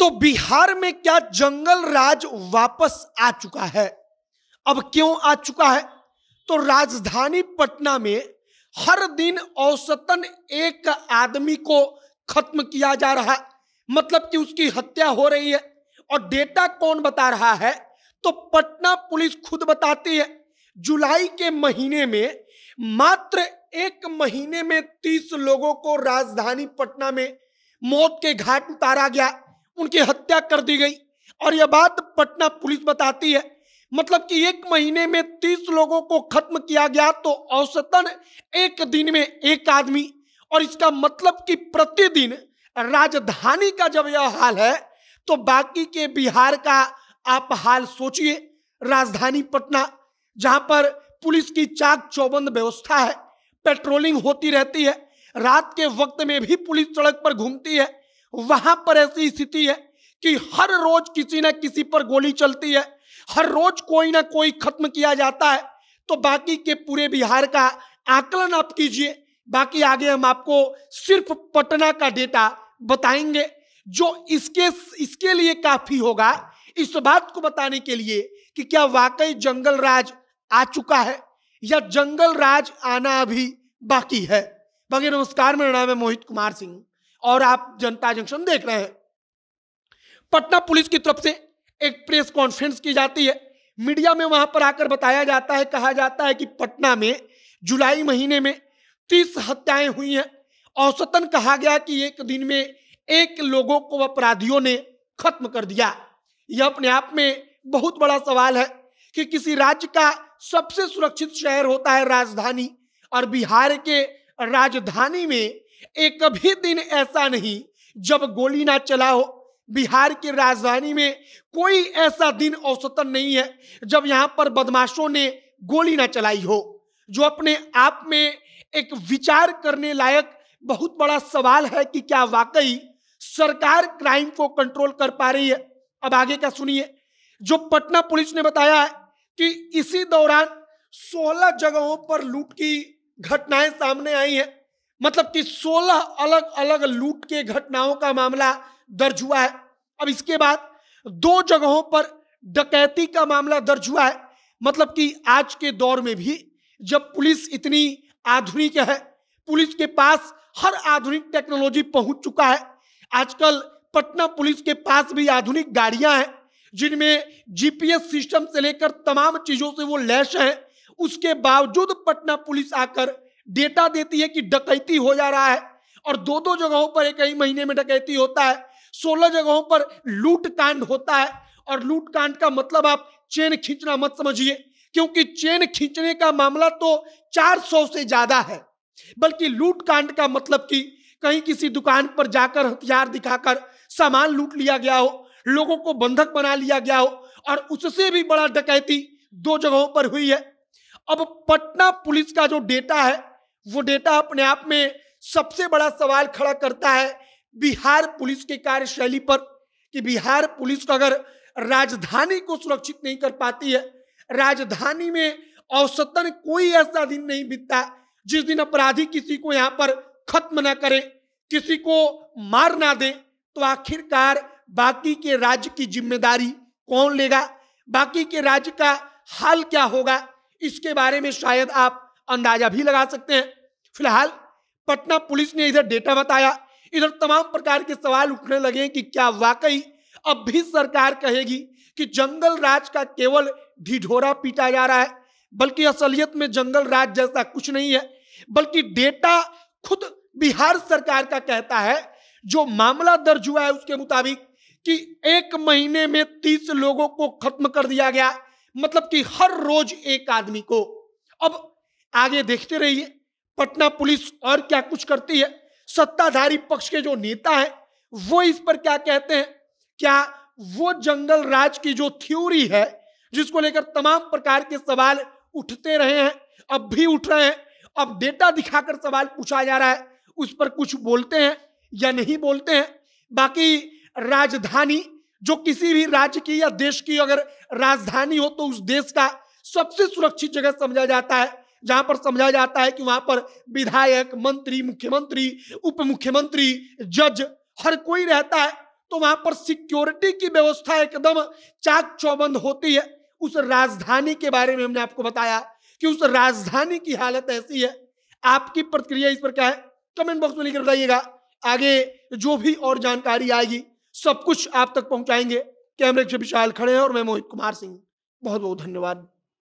तो बिहार में क्या जंगल राज वापस आ चुका है अब क्यों आ चुका है तो राजधानी पटना में हर दिन औसतन एक आदमी को खत्म किया जा रहा मतलब कि उसकी हत्या हो रही है और डेटा कौन बता रहा है तो पटना पुलिस खुद बताती है जुलाई के महीने में मात्र एक महीने में तीस लोगों को राजधानी पटना में मौत के घाट उतारा गया उनकी हत्या कर दी गई और यह बात पटना पुलिस बताती है मतलब कि एक महीने में तीस लोगों को खत्म किया गया तो औसतन एक दिन में एक आदमी और इसका मतलब कि प्रतिदिन राजधानी का जब यह हाल है तो बाकी के बिहार का आप हाल सोचिए राजधानी पटना जहां पर पुलिस की चाक चौबंद व्यवस्था है पेट्रोलिंग होती रहती है रात के वक्त में भी पुलिस सड़क पर घूमती है वहां पर ऐसी स्थिति है कि हर रोज किसी ना किसी पर गोली चलती है हर रोज कोई ना कोई खत्म किया जाता है तो बाकी के पूरे बिहार का आकलन आप कीजिए बाकी आगे हम आपको सिर्फ पटना का डेटा बताएंगे जो इसके इसके लिए काफी होगा इस बात को बताने के लिए कि क्या वाकई जंगल राज आ चुका है या जंगल राज आना अभी बाकी है बाकी नमस्कार मेरा नाम है मोहित कुमार सिंह और आप जनता जंक्शन देख रहे हैं पटना पुलिस की तरफ से एक प्रेस कॉन्फ्रेंस की जाती है मीडिया में वहां पर आकर बताया जाता है कहा जाता है कि पटना में जुलाई महीने में तीस हत्याएं हुई हैं औसतन कहा गया कि एक दिन में एक लोगों को अपराधियों ने खत्म कर दिया यह अपने आप में बहुत बड़ा सवाल है कि किसी राज्य का सबसे सुरक्षित शहर होता है राजधानी और बिहार के राजधानी में एक भी दिन ऐसा नहीं जब गोली ना चलाओ बिहार की राजधानी में कोई ऐसा दिन औसतन नहीं है जब यहाँ पर बदमाशों ने गोली ना चलाई हो जो अपने आप में एक विचार करने लायक बहुत बड़ा सवाल है कि क्या वाकई सरकार क्राइम को कंट्रोल कर पा रही है अब आगे क्या सुनिए जो पटना पुलिस ने बताया है कि इसी दौरान 16 जगहों पर लूट की घटनाएं सामने आई हैं मतलब कि 16 अलग अलग लूट के घटनाओं का मामला दर्ज हुआ है अब इसके बाद दो जगहों पर डकैती का मामला दर्ज हुआ है मतलब कि आज के दौर में भी जब पुलिस इतनी आधुनिक है पुलिस के पास हर आधुनिक टेक्नोलॉजी पहुंच चुका है आजकल पटना पुलिस के पास भी आधुनिक गाड़ियां हैं जिनमें जीपीएस सिस्टम से लेकर तमाम चीजों से वो लैस है उसके बावजूद पटना पुलिस आकर डेटा देती है कि डकैती हो जा रहा है और दो दो जगहों पर एक ही महीने में डकैती होता है सोलह जगहों पर लूट कांड होता है और लूट कांड का मतलब आप चेन खींचना मत समझिए क्योंकि चेन खींचने का मामला तो 400 से ज्यादा है बल्कि लूट कांड का मतलब कि कहीं किसी दुकान पर जाकर हथियार दिखाकर सामान लूट लिया गया हो लोगों को बंधक बना लिया गया हो और उससे भी बड़ा डकैती दो जगहों पर हुई है अब पटना पुलिस का जो डेटा है वो डेटा अपने आप में सबसे बड़ा सवाल खड़ा करता है बिहार पुलिस के कार्यशैली पर कि बिहार पुलिस को अगर राजधानी को सुरक्षित नहीं कर पाती है राजधानी में औसतन कोई ऐसा दिन नहीं बीतता जिस दिन अपराधी किसी को यहाँ पर खत्म ना करे किसी को मार ना दे तो आखिरकार बाकी के राज्य की जिम्मेदारी कौन लेगा बाकी के राज्य का हाल क्या होगा इसके बारे में शायद आप अंदाजा भी लगा सकते हैं फिलहाल पटना पुलिस ने इधर डेटा बताया इधर तमाम प्रकार के सवाल उठने लगे कि क्या वाकई अब भी सरकार कहेगी कि जंगल राज का केवल ढिढोरा पीटा जा रहा है बल्कि असलियत में जंगल राज जैसा कुछ नहीं है बल्कि डेटा खुद बिहार सरकार का कहता है जो मामला दर्ज हुआ है उसके मुताबिक कि एक महीने में तीस लोगों को खत्म कर दिया गया मतलब कि हर रोज एक आदमी को अब आगे देखते रहिए पटना पुलिस और क्या कुछ करती है सत्ताधारी पक्ष के जो नेता है वो इस पर क्या कहते हैं क्या वो जंगल राज की जो थ्योरी है जिसको लेकर तमाम प्रकार के सवाल उठते रहे हैं अब भी उठ रहे हैं अब डेटा दिखाकर सवाल पूछा जा रहा है उस पर कुछ बोलते हैं या नहीं बोलते हैं बाकी राजधानी जो किसी भी राज्य की या देश की अगर राजधानी हो तो उस देश का सबसे सुरक्षित जगह समझा जाता है जहां पर समझा जाता है कि वहां पर विधायक मंत्री मुख्यमंत्री उप मुख्यमंत्री जज हर कोई रहता है तो वहां पर सिक्योरिटी की व्यवस्था एकदम चाक चौबंद होती है उस राजधानी के बारे में हमने आपको बताया कि उस राजधानी की हालत ऐसी है आपकी प्रतिक्रिया इस पर क्या है कमेंट बॉक्स में लिखकर बताइएगा आगे जो भी और जानकारी आएगी सब कुछ आप तक पहुंचाएंगे कैमरे के विशाल खड़े हैं और मैं मोहित कुमार सिंह बहुत बहुत धन्यवाद